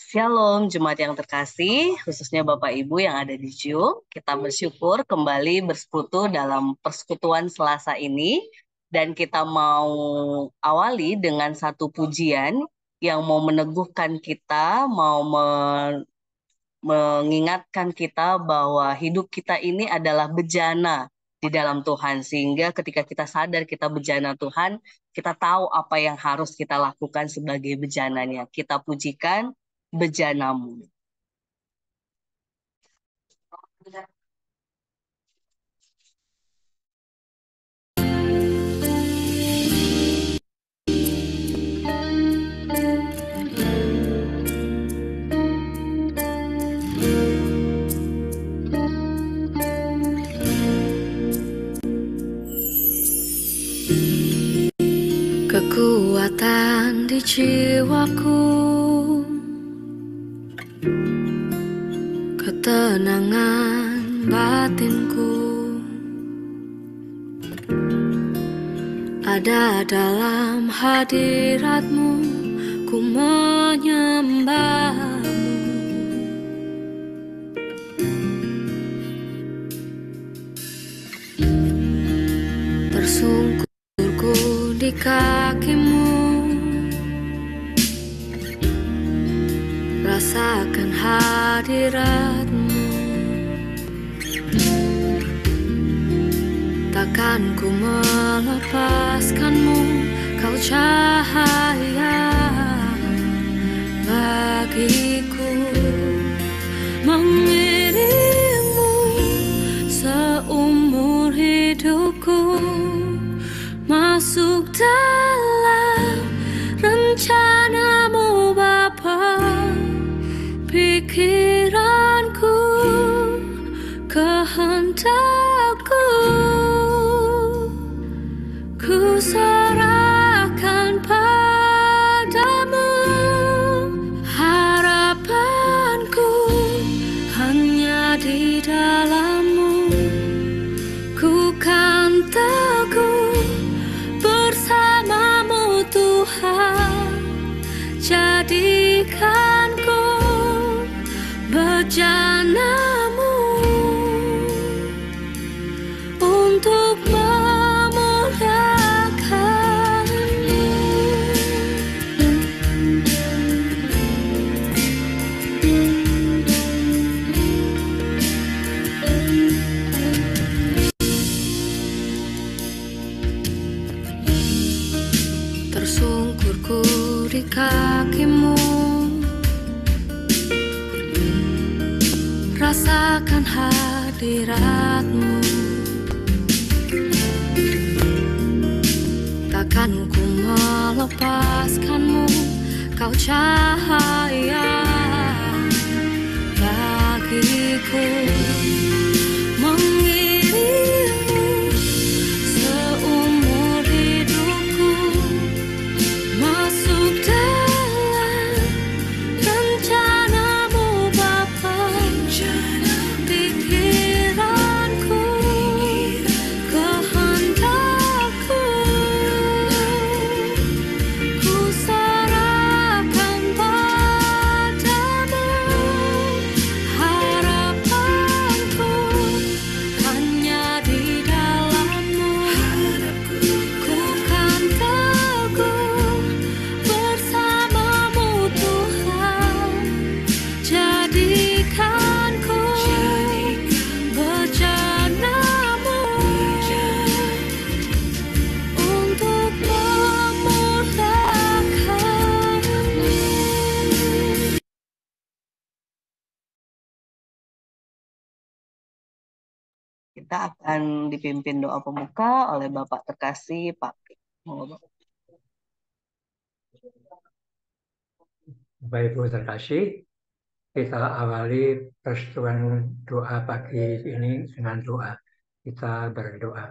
Shalom, jemaat yang terkasih, khususnya Bapak Ibu yang ada di Ciu. Kita bersyukur kembali bersekutu dalam persekutuan Selasa ini. Dan kita mau awali dengan satu pujian yang mau meneguhkan kita, mau me mengingatkan kita bahwa hidup kita ini adalah bejana di dalam Tuhan sehingga ketika kita sadar kita bejana Tuhan, kita tahu apa yang harus kita lakukan sebagai bejananya. Kita pujikan bejanamu. sungkurku di kakimu Rasakan hadiratmu Takkan ku melepaskanmu Kau cahaya bagi 冷冷人潮。hope. could kita akan dipimpin doa pembuka oleh Bapak terkasih Pak. Bapak Ibu terkasih, kita awali persetujuan doa pagi ini dengan doa. Kita berdoa.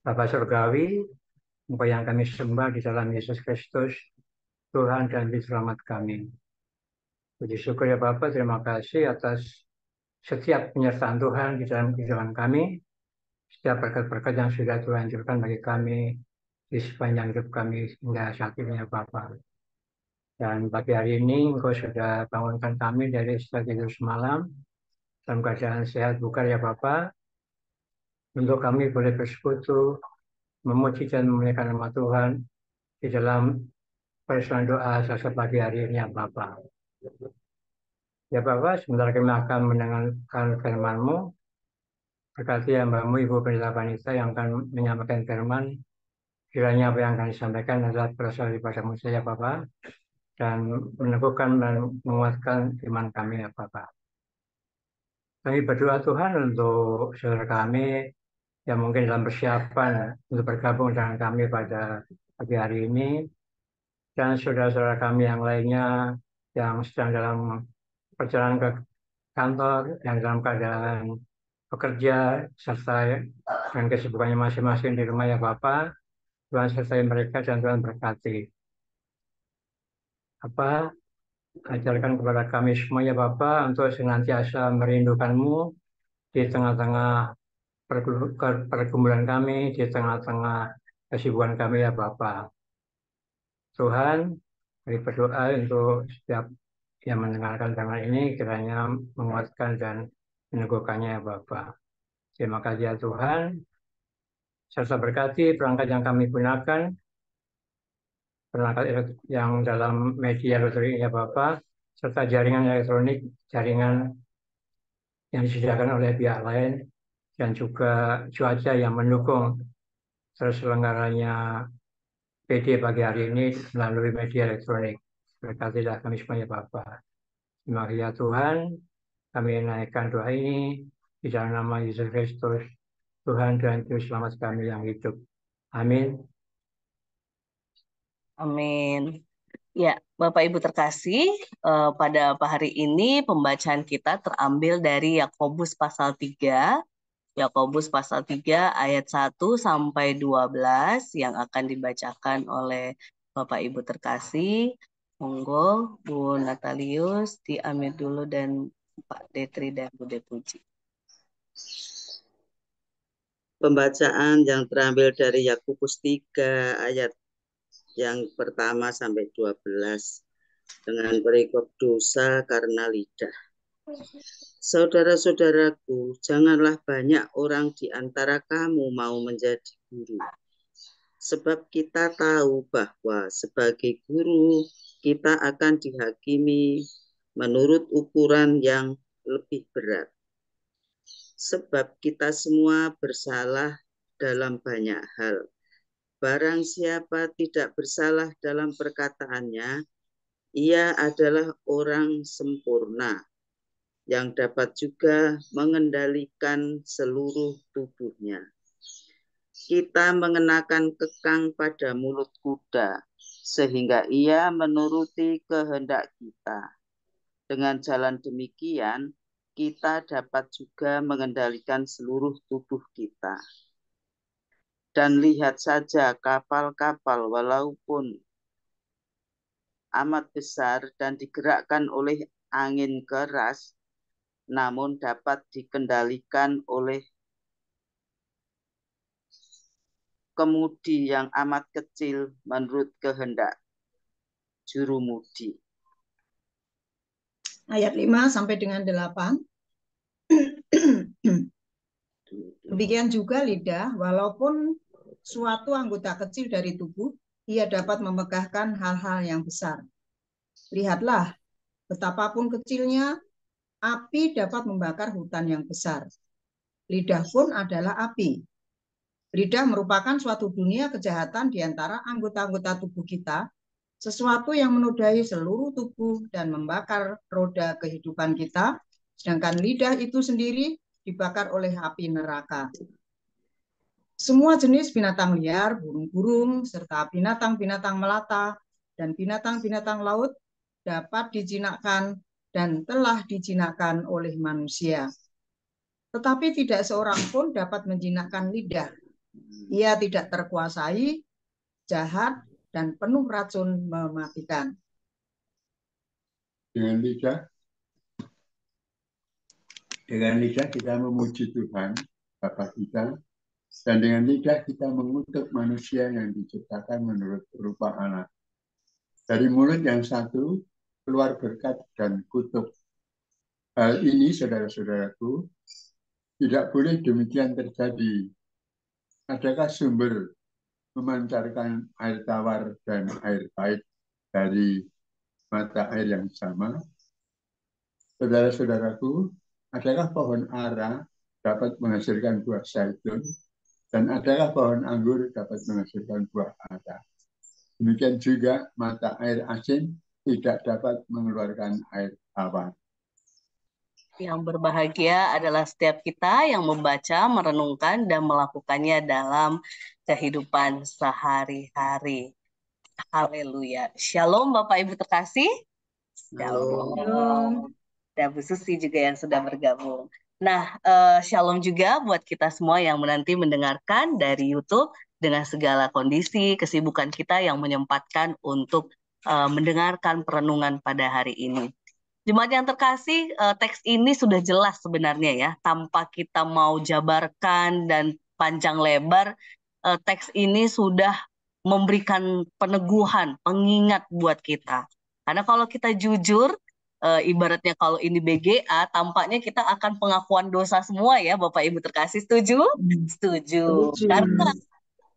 Bapak Surgawi, Engkau yang kami sembah di dalam Yesus Kristus, Tuhan dan Juru Selamat kami. Puji syukur ya Bapak, terima kasih atas setiap penyertaan Tuhan di dalam kehidupan kami, setiap berkat-berkat yang sudah Tuhan hancurkan bagi kami di sepanjang hidup kami hingga saat ini ya Bapa. Dan pagi hari ini Engkau sudah bangunkan kami dari setiap tidur semalam dalam keadaan sehat bukan ya Bapa. Untuk kami boleh bersekutu, memuji dan memuliakan nama Tuhan di dalam persoalan doa sasa pagi hari ini ya Bapak. Ya bapak sebentar kami akan mendengarkan firman-Mu. Berkati Mbakmu, Ibu Pendeta Panita yang akan menyampaikan firman. Kiranya apa yang akan disampaikan adalah berasal daripadamu saja ya, Bapak. Dan meneguhkan dan menguatkan iman kami ya Bapak. Kami berdoa Tuhan untuk saudara kami yang mungkin dalam persiapan untuk bergabung dengan kami pada pagi hari ini. Dan saudara-saudara kami yang lainnya yang sedang dalam perjalanan ke kantor, yang dalam keadaan pekerja, serta dengan kesibukannya masing-masing di rumah ya Bapak, Tuhan sertai mereka dan Tuhan berkati. Apa ajarkan kepada kami semua ya Bapak untuk senantiasa merindukanmu di tengah-tengah pergumulan kami, di tengah-tengah kesibukan kami ya Bapak. Tuhan, beri berdoa untuk setiap yang mendengarkan tema ini kiranya menguatkan dan meneguhkannya ya Bapak. Terima kasih ya Tuhan. Serta berkati perangkat yang kami gunakan, perangkat yang dalam media elektronik ya Bapak, serta jaringan elektronik, jaringan yang disediakan oleh pihak lain, dan juga cuaca yang mendukung terselenggaranya PD pagi hari ini melalui media elektronik. Mereka tidak semuanya Bapa. Terima kasih ya Tuhan, kami naikkan doa ini di dalam nama Yesus Kristus, Tuhan dan Tuhan Selamat kami yang hidup. Amin. Amin. Ya, Bapak Ibu terkasih, eh, pada hari ini pembacaan kita terambil dari Yakobus pasal 3, Yakobus pasal 3 ayat 1 sampai 12 yang akan dibacakan oleh Bapak Ibu terkasih monggo Bu Natalius, di Amir dulu dan Pak Detri dan Bu Depuji. Pembacaan yang terambil dari Yakobus 3 ayat yang pertama sampai 12 dengan perikop dosa karena lidah. Saudara-saudaraku, janganlah banyak orang di antara kamu mau menjadi guru Sebab kita tahu bahwa sebagai guru kita akan dihakimi menurut ukuran yang lebih berat. Sebab kita semua bersalah dalam banyak hal. Barang siapa tidak bersalah dalam perkataannya, ia adalah orang sempurna yang dapat juga mengendalikan seluruh tubuhnya kita mengenakan kekang pada mulut kuda, sehingga ia menuruti kehendak kita. Dengan jalan demikian, kita dapat juga mengendalikan seluruh tubuh kita. Dan lihat saja kapal-kapal walaupun amat besar dan digerakkan oleh angin keras, namun dapat dikendalikan oleh kemudi yang amat kecil menurut kehendak juru mudi. Ayat 5 sampai dengan 8. Demikian juga lidah, walaupun suatu anggota kecil dari tubuh, ia dapat memegahkan hal-hal yang besar. Lihatlah, betapapun kecilnya, api dapat membakar hutan yang besar. Lidah pun adalah api. Lidah merupakan suatu dunia kejahatan di antara anggota-anggota tubuh kita, sesuatu yang menodai seluruh tubuh dan membakar roda kehidupan kita, sedangkan lidah itu sendiri dibakar oleh api neraka. Semua jenis binatang liar, burung-burung, serta binatang-binatang melata dan binatang-binatang laut dapat dijinakkan dan telah dijinakkan oleh manusia. Tetapi tidak seorang pun dapat menjinakkan lidah ia tidak terkuasai, jahat, dan penuh racun mematikan. Dengan lidah, dengan lidah kita memuji Tuhan, Bapa kita, dan dengan lidah kita mengutuk manusia yang diciptakan menurut rupa Allah. Dari mulut yang satu, keluar berkat dan kutuk. Hal ini, saudara-saudaraku, tidak boleh demikian terjadi adakah sumber memancarkan air tawar dan air pahit dari mata air yang sama? Saudara-saudaraku, adakah pohon ara dapat menghasilkan buah zaitun? Dan adakah pohon anggur dapat menghasilkan buah ara? Demikian juga mata air asin tidak dapat mengeluarkan air tawar. Yang berbahagia adalah setiap kita yang membaca, merenungkan, dan melakukannya dalam kehidupan sehari-hari. Haleluya. Shalom Bapak Ibu terkasih. Shalom. shalom. Dan Bu Susi juga yang sudah bergabung. Nah, uh, shalom juga buat kita semua yang menanti mendengarkan dari YouTube dengan segala kondisi, kesibukan kita yang menyempatkan untuk uh, mendengarkan perenungan pada hari ini. Jemaat yang terkasih, eh, teks ini sudah jelas sebenarnya ya, tanpa kita mau jabarkan dan panjang lebar, eh, teks ini sudah memberikan peneguhan, pengingat buat kita. Karena kalau kita jujur, eh, ibaratnya kalau ini BGA, tampaknya kita akan pengakuan dosa semua ya, Bapak Ibu terkasih. Setuju? Hmm. Setuju. Setuju. Karena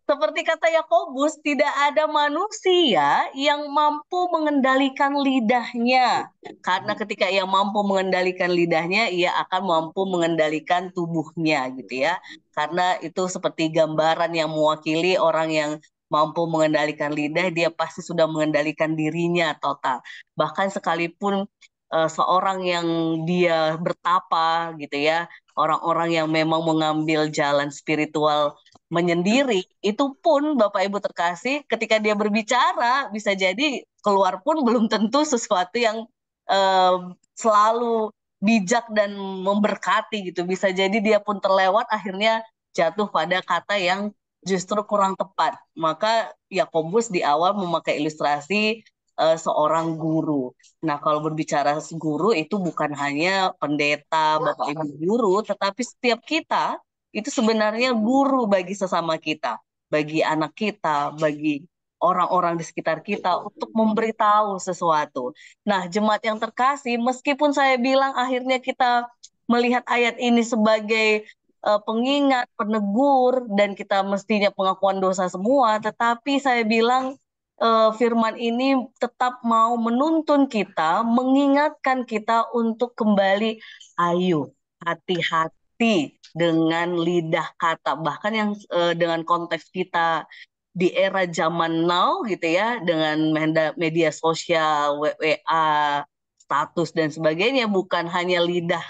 seperti kata Yakobus, tidak ada manusia yang mampu mengendalikan lidahnya. Karena ketika ia mampu mengendalikan lidahnya, ia akan mampu mengendalikan tubuhnya gitu ya. Karena itu seperti gambaran yang mewakili orang yang mampu mengendalikan lidah, dia pasti sudah mengendalikan dirinya total. Bahkan sekalipun uh, seorang yang dia bertapa gitu ya, orang-orang yang memang mengambil jalan spiritual menyendiri itu pun Bapak Ibu terkasih ketika dia berbicara bisa jadi keluar pun belum tentu sesuatu yang eh, selalu bijak dan memberkati gitu bisa jadi dia pun terlewat akhirnya jatuh pada kata yang justru kurang tepat maka Yakobus di awal memakai ilustrasi eh, seorang guru nah kalau berbicara guru itu bukan hanya pendeta bapak ibu guru tetapi setiap kita itu sebenarnya guru bagi sesama kita, bagi anak kita, bagi orang-orang di sekitar kita untuk memberitahu sesuatu. Nah, jemaat yang terkasih, meskipun saya bilang akhirnya kita melihat ayat ini sebagai uh, pengingat, penegur, dan kita mestinya pengakuan dosa semua, tetapi saya bilang uh, firman ini tetap mau menuntun kita, mengingatkan kita untuk kembali, ayu hati-hati dengan lidah kata bahkan yang uh, dengan konteks kita di era zaman now gitu ya dengan media, sosial WA status dan sebagainya bukan hanya lidah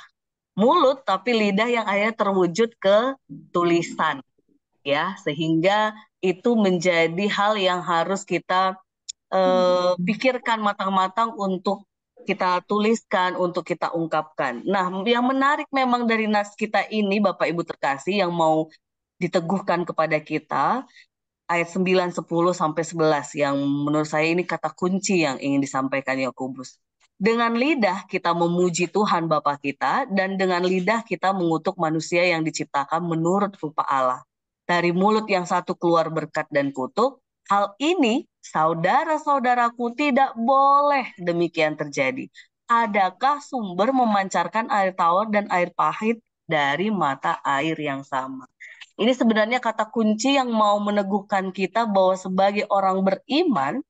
mulut tapi lidah yang akhirnya terwujud ke tulisan ya sehingga itu menjadi hal yang harus kita uh, pikirkan matang-matang untuk kita tuliskan, untuk kita ungkapkan. Nah, yang menarik memang dari nas kita ini, Bapak Ibu terkasih, yang mau diteguhkan kepada kita, ayat 9, 10, sampai 11, yang menurut saya ini kata kunci yang ingin disampaikan Yakobus. Dengan lidah kita memuji Tuhan Bapa kita, dan dengan lidah kita mengutuk manusia yang diciptakan menurut rupa Allah. Dari mulut yang satu keluar berkat dan kutuk, hal ini Saudara-saudaraku, tidak boleh demikian terjadi. Adakah sumber memancarkan air tawar dan air pahit dari mata air yang sama? Ini sebenarnya kata kunci yang mau meneguhkan kita bahwa sebagai orang beriman,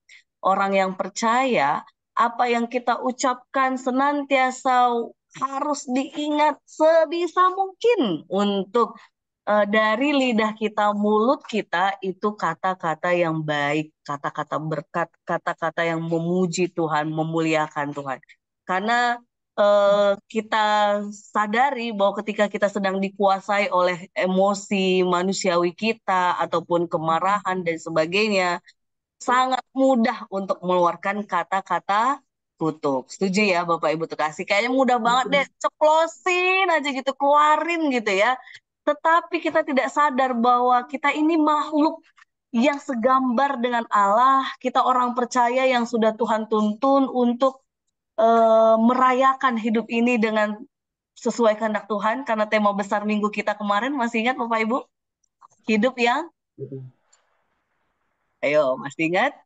orang yang percaya, apa yang kita ucapkan senantiasa harus diingat sebisa mungkin untuk uh, dari lidah kita, mulut kita itu kata-kata yang baik, kata-kata berkat, kata-kata yang memuji Tuhan, memuliakan Tuhan. Karena uh, kita sadari bahwa ketika kita sedang dikuasai oleh emosi manusiawi kita ataupun kemarahan dan sebagainya, sangat mudah untuk mengeluarkan kata-kata kutuk. Setuju ya Bapak Ibu terkasih? Kayaknya mudah banget deh, ceplosin aja gitu, keluarin gitu ya tetapi kita tidak sadar bahwa kita ini makhluk yang segambar dengan Allah, kita orang percaya yang sudah Tuhan tuntun untuk e, merayakan hidup ini dengan sesuai kehendak Tuhan karena tema besar minggu kita kemarin masih ingat Bapak Ibu? Hidup yang Ayo, masih ingat?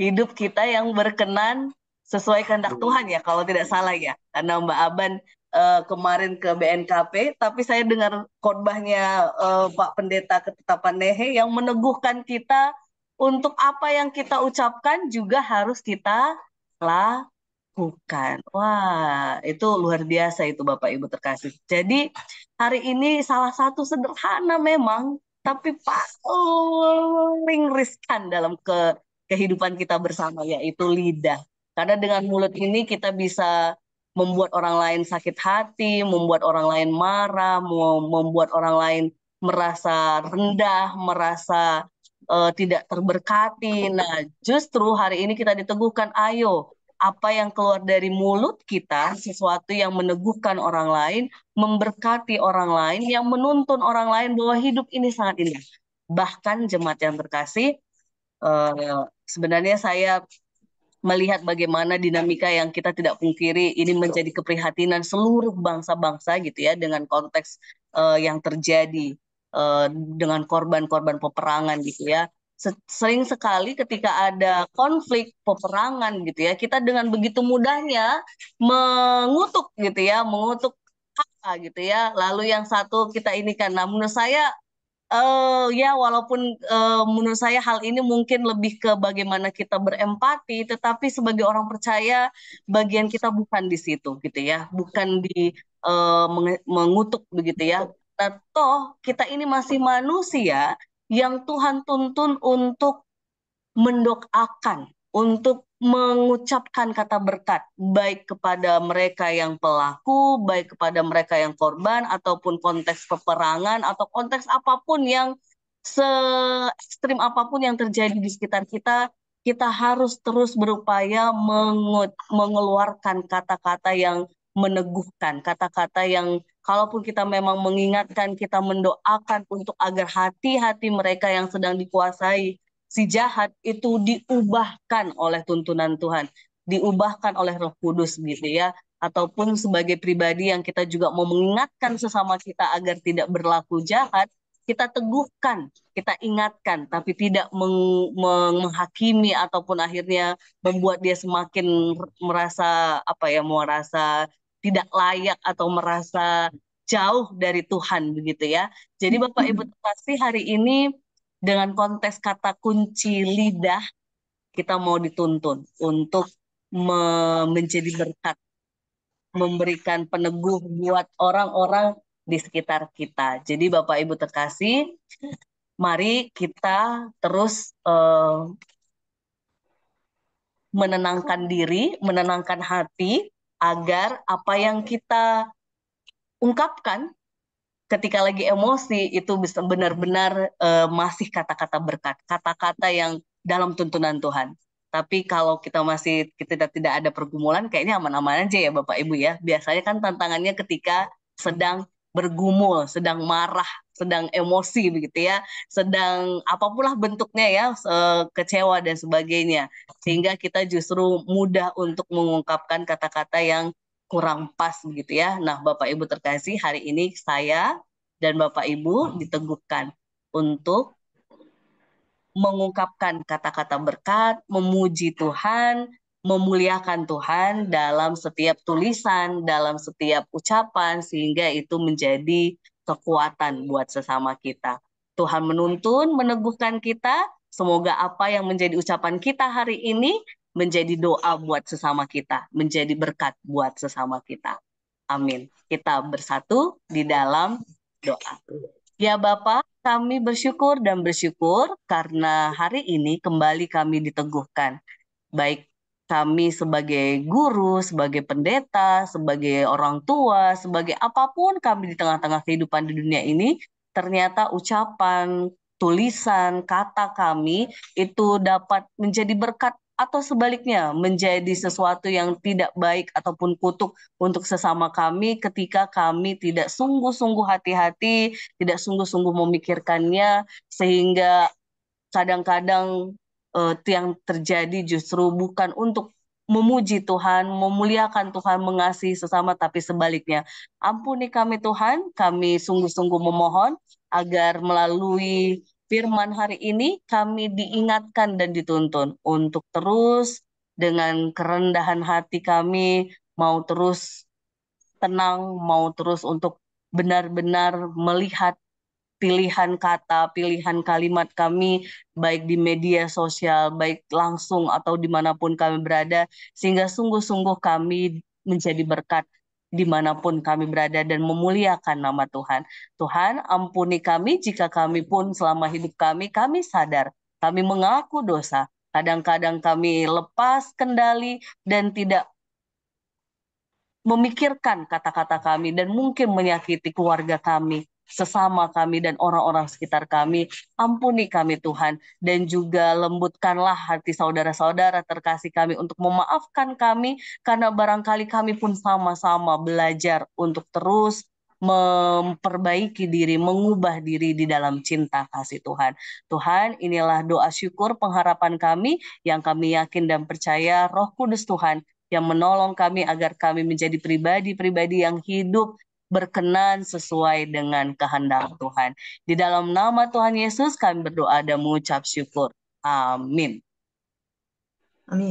Hidup kita yang berkenan sesuai kehendak Tuhan ya kalau tidak salah ya. Karena Mbak Aban uh, kemarin ke BNKP, tapi saya dengar khotbahnya uh, Pak Pendeta Ketetapan Nehe yang meneguhkan kita untuk apa yang kita ucapkan juga harus kita lakukan. Wah, itu luar biasa itu Bapak Ibu terkasih. Jadi hari ini salah satu sederhana memang, tapi paling riskan dalam ke kehidupan kita bersama yaitu lidah. Karena dengan mulut ini kita bisa membuat orang lain sakit hati, membuat orang lain marah, membuat orang lain merasa rendah, merasa uh, tidak terberkati. Nah, justru hari ini kita diteguhkan, ayo apa yang keluar dari mulut kita, sesuatu yang meneguhkan orang lain, memberkati orang lain, yang menuntun orang lain bahwa hidup ini sangat indah. Bahkan jemaat yang terkasih, uh, sebenarnya saya melihat bagaimana dinamika yang kita tidak pungkiri ini menjadi keprihatinan seluruh bangsa-bangsa gitu ya dengan konteks uh, yang terjadi uh, dengan korban-korban peperangan gitu ya. Sering sekali ketika ada konflik peperangan gitu ya, kita dengan begitu mudahnya mengutuk gitu ya, mengutuk apa gitu ya. Lalu yang satu kita ini kan, nah menurut saya uh, ya walaupun uh, menurut saya hal ini mungkin lebih ke bagaimana kita berempati, tetapi sebagai orang percaya bagian kita bukan di situ gitu ya, bukan di uh, mengutuk begitu ya. Nah, kita ini masih manusia yang Tuhan tuntun untuk mendoakan, untuk mengucapkan kata berkat baik kepada mereka yang pelaku, baik kepada mereka yang korban ataupun konteks peperangan atau konteks apapun yang se ekstrim apapun yang terjadi di sekitar kita, kita harus terus berupaya mengeluarkan kata-kata yang meneguhkan, kata-kata yang kalaupun kita memang mengingatkan, kita mendoakan untuk agar hati-hati mereka yang sedang dikuasai si jahat itu diubahkan oleh tuntunan Tuhan, diubahkan oleh Roh Kudus gitu ya, ataupun sebagai pribadi yang kita juga mau mengingatkan sesama kita agar tidak berlaku jahat, kita teguhkan, kita ingatkan, tapi tidak meng menghakimi ataupun akhirnya membuat dia semakin merasa apa ya, merasa tidak layak atau merasa jauh dari Tuhan begitu ya. Jadi Bapak Ibu pasti hari ini dengan konteks kata kunci lidah kita mau dituntun untuk menjadi berkat memberikan peneguh buat orang-orang di sekitar kita. Jadi Bapak Ibu terkasih, mari kita terus uh, menenangkan diri, menenangkan hati agar apa yang kita ungkapkan ketika lagi emosi itu bisa benar-benar uh, masih kata-kata berkat, kata-kata yang dalam tuntunan Tuhan. Tapi kalau kita masih kita tidak ada pergumulan, kayaknya aman-aman aja ya Bapak Ibu ya. Biasanya kan tantangannya ketika sedang bergumul, sedang marah, sedang emosi begitu ya, sedang apapun lah bentuknya ya, eh, kecewa dan sebagainya. Sehingga kita justru mudah untuk mengungkapkan kata-kata yang kurang pas begitu ya. Nah, Bapak Ibu terkasih, hari ini saya dan Bapak Ibu hmm. diteguhkan untuk mengungkapkan kata-kata berkat, memuji Tuhan, memuliakan Tuhan dalam setiap tulisan, dalam setiap ucapan, sehingga itu menjadi kekuatan buat sesama kita. Tuhan menuntun, meneguhkan kita. Semoga apa yang menjadi ucapan kita hari ini menjadi doa buat sesama kita, menjadi berkat buat sesama kita. Amin. Kita bersatu di dalam doa. Ya Bapak, kami bersyukur dan bersyukur karena hari ini kembali kami diteguhkan. Baik kami sebagai guru, sebagai pendeta, sebagai orang tua, sebagai apapun kami di tengah-tengah kehidupan di dunia ini, ternyata ucapan, tulisan, kata kami itu dapat menjadi berkat atau sebaliknya menjadi sesuatu yang tidak baik ataupun kutuk untuk sesama kami ketika kami tidak sungguh-sungguh hati-hati, tidak sungguh-sungguh memikirkannya sehingga kadang-kadang eh, yang terjadi justru bukan untuk memuji Tuhan, memuliakan Tuhan, mengasihi sesama, tapi sebaliknya. Ampuni kami Tuhan, kami sungguh-sungguh memohon agar melalui firman hari ini kami diingatkan dan dituntun untuk terus dengan kerendahan hati kami mau terus tenang, mau terus untuk benar-benar melihat pilihan kata, pilihan kalimat kami baik di media sosial, baik langsung atau dimanapun kami berada sehingga sungguh-sungguh kami menjadi berkat dimanapun kami berada dan memuliakan nama Tuhan. Tuhan, ampuni kami jika kami pun selama hidup kami, kami sadar, kami mengaku dosa. Kadang-kadang kami lepas kendali dan tidak memikirkan kata-kata kami dan mungkin menyakiti keluarga kami sesama kami dan orang-orang sekitar kami. Ampuni kami Tuhan dan juga lembutkanlah hati saudara-saudara terkasih kami untuk memaafkan kami karena barangkali kami pun sama-sama belajar untuk terus memperbaiki diri, mengubah diri di dalam cinta kasih Tuhan. Tuhan, inilah doa syukur pengharapan kami yang kami yakin dan percaya Roh Kudus Tuhan yang menolong kami agar kami menjadi pribadi-pribadi yang hidup berkenan sesuai dengan kehendak Tuhan. Di dalam nama Tuhan Yesus kami berdoa dan mengucap syukur. Amin. Amin.